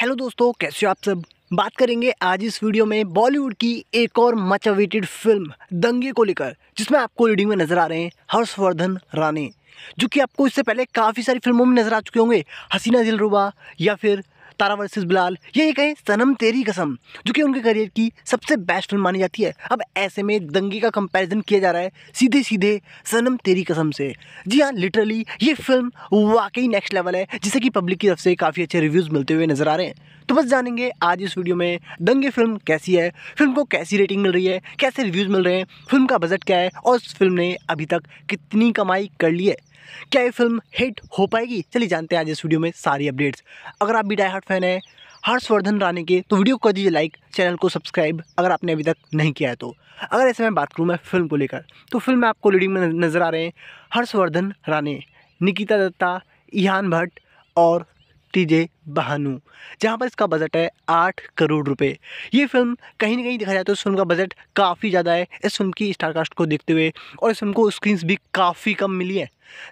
hello दोस्तों कैसे हो आप सब बात करेंगे आज इस वीडियो में बॉलीवुड की एक और मच अवेटेड फिल्म दंगे को लेकर जिसमें आपको लीडिंग में नजर आ रहे हैं हर्षवर्धन रानी जो कि आपको इससे पहले काफ़ी सारी फिल्मों में नजर आ चुके होंगे हसीना दिलरुबा या फिर तारा वर्सेस बिलाल ये ये कहें सनम तेरी कसम जो कि उनके करियर की सबसे बेस्ट फिल्म मानी जाती है अब ऐसे में दंगे का कंपैरिजन किया जा रहा है सीधे सीधे सनम तेरी कसम से जी हाँ लिटरली ये फिल्म वाकई नेक्स्ट लेवल है जिसे कि पब्लिक की तरफ से काफ़ी अच्छे रिव्यूज़ मिलते हुए नज़र आ रहे हैं तो बस जानेंगे आज इस वीडियो में दंगे फिल्म कैसी है फिल्म को कैसी रेटिंग मिल रही है कैसे रिव्यूज़ मिल रहे हैं फिल्म का बजट क्या है और उस फिल्म ने अभी तक कितनी कमाई कर ली है क्या ये फिल्म हिट हो पाएगी चलिए जानते हैं आज इस वीडियो में सारी अपडेट्स अगर आप भी डाई हार्ट फैन हैं हर्षवर्धन राणे के तो वीडियो को दीजिए लाइक चैनल को सब्सक्राइब अगर आपने अभी तक नहीं किया है तो अगर ऐसे मैं बात करूँ मैं फिल्म को लेकर तो फिल्म में आपको लीडिंग में नज़र आ रहे हैं हर्षवर्धन रानी निकिता दत्ता इहान भट्ट और जे बहानू जहाँ पर इसका बजट है आठ करोड़ रुपए ये फिल्म कहीं ना कहीं देखा जाए तो इस फिल्म का बजट काफ़ी ज़्यादा है इस फिल्म की स्टारकास्ट को देखते हुए और इस फिल्म को स्क्रीन्स भी काफ़ी कम मिली है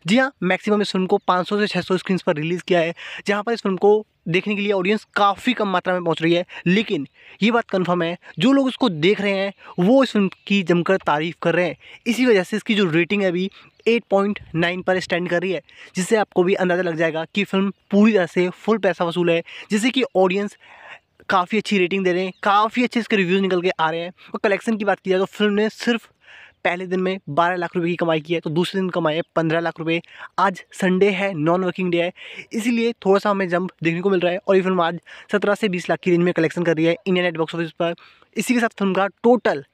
जी हाँ मैक्सिमम इस फिल्म को 500 से 600 स्क्रीन्स पर रिलीज़ किया है जहाँ पर इस फिल्म को देखने के लिए ऑडियंस काफ़ी कम मात्रा में पहुंच रही है लेकिन ये बात कंफर्म है जो लोग इसको देख रहे हैं वो इस फिल्म की जमकर तारीफ़ कर रहे हैं इसी वजह से इसकी जो रेटिंग है अभी 8.9 पर स्टैंड कर रही है जिससे आपको भी अंदाज़ा लग जाएगा कि फिल्म पूरी तरह से फुल पैसा वसूल है जिससे कि ऑडियंस काफ़ी अच्छी रेटिंग दे रहे हैं काफ़ी अच्छे इसके रिव्यूज़ निकल के आ रहे हैं और कलेक्शन की बात की जाए तो फिल्म ने सिर्फ पहले दिन में बारह लाख रुपये की कमाई की है तो दूसरे दिन कमाए पंद्रह लाख रुपये आज संडे है नॉन वर्किंग डे है इसीलिए थोड़ा सा हमें जंप देखने को मिल रहा है और ये फिल्म आज सत्रह से बीस लाख की रेंज में कलेक्शन कर रही है इंडिया नेट बॉक्स ऑफिस पर इसी के साथ फिल्म का total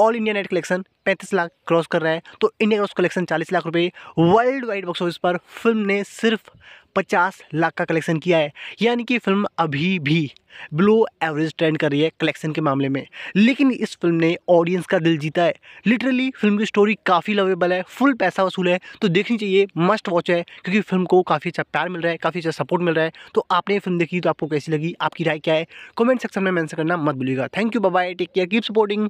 all India net collection पैंतीस लाख क्रॉस कर रहा है तो इंडिया क्रॉस कलेक्शन चालीस लाख रुपये वर्ल्ड वाइड बॉक्स ऑफिस पर फिल्म ने सिर्फ पचास लाख का कलेक्शन किया है यानी कि फिल्म अभी भी ब्लो एवरेज ट्रेंड कर रही है कलेक्शन के मामले में लेकिन इस फिल्म ने ऑडियंस का दिल जीता है लिटरली फिल्म की स्टोरी काफ़ी लवेबल है फुल पैसा वसूल है तो देखनी चाहिए मस्ट वॉच है क्योंकि फिल्म को काफ़ी अच्छा प्यार मिल रहा है काफ़ी अच्छा सपोर्ट मिल रहा है तो आपने फिल्म देखी तो आपको कैसी लगी आपकी राय क्या है कमेंट सेक्शन में मैंसन करना मत भूलिएगा thank you bye take care keep supporting